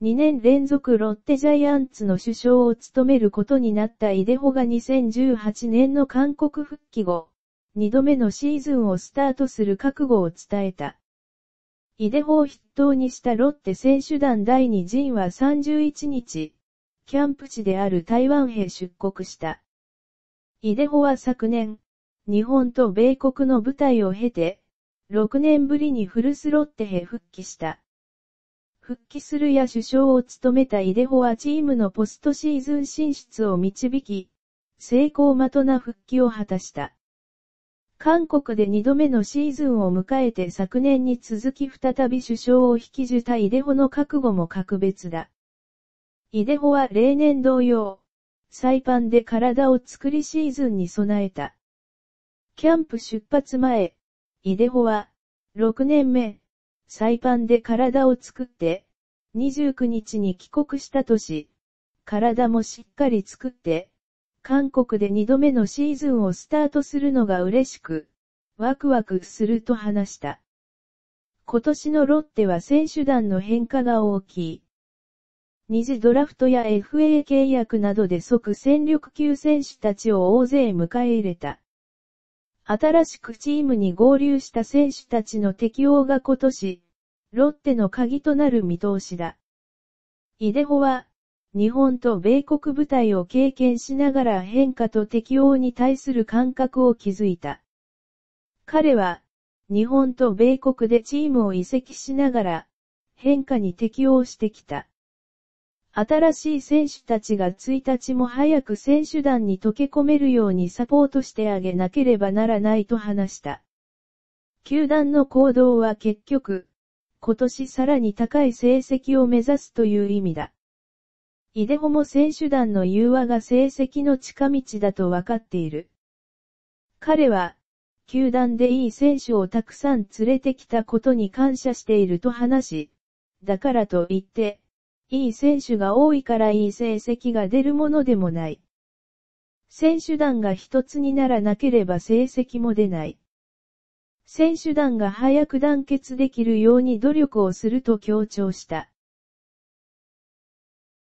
2年連続ロッテジャイアンツの首相を務めることになったイデホが2018年の韓国復帰後、2度目のシーズンをスタートする覚悟を伝えた。イデホを筆頭にしたロッテ選手団第2陣は31日、キャンプ地である台湾へ出国した。イデホは昨年、日本と米国の舞台を経て、6年ぶりに古巣ロッテへ復帰した。復帰するや首相を務めたイデホはチームのポストシーズン進出を導き、成功的な復帰を果たした。韓国で2度目のシーズンを迎えて昨年に続き再び首相を引き受たイデホの覚悟も格別だ。イデホは例年同様、サイパンで体を作りシーズンに備えた。キャンプ出発前、イデホは、6年目、サイパンで体を作って、29日に帰国したとし、体もしっかり作って、韓国で2度目のシーズンをスタートするのが嬉しく、ワクワクすると話した。今年のロッテは選手団の変化が大きい。二次ドラフトや FA 契約などで即戦力級選手たちを大勢迎え入れた。新しくチームに合流した選手たちの適応が今年、ロッテの鍵となる見通しだ。イデホは、日本と米国部隊を経験しながら変化と適応に対する感覚を築いた。彼は、日本と米国でチームを移籍しながら、変化に適応してきた。新しい選手たちが1日も早く選手団に溶け込めるようにサポートしてあげなければならないと話した。球団の行動は結局、今年さらに高い成績を目指すという意味だ。イデホも選手団の融和が成績の近道だと分かっている。彼は、球団でいい選手をたくさん連れてきたことに感謝していると話し、だからと言って、いい選手が多いからいい成績が出るものでもない。選手団が一つにならなければ成績も出ない。選手団が早く団結できるように努力をすると強調した。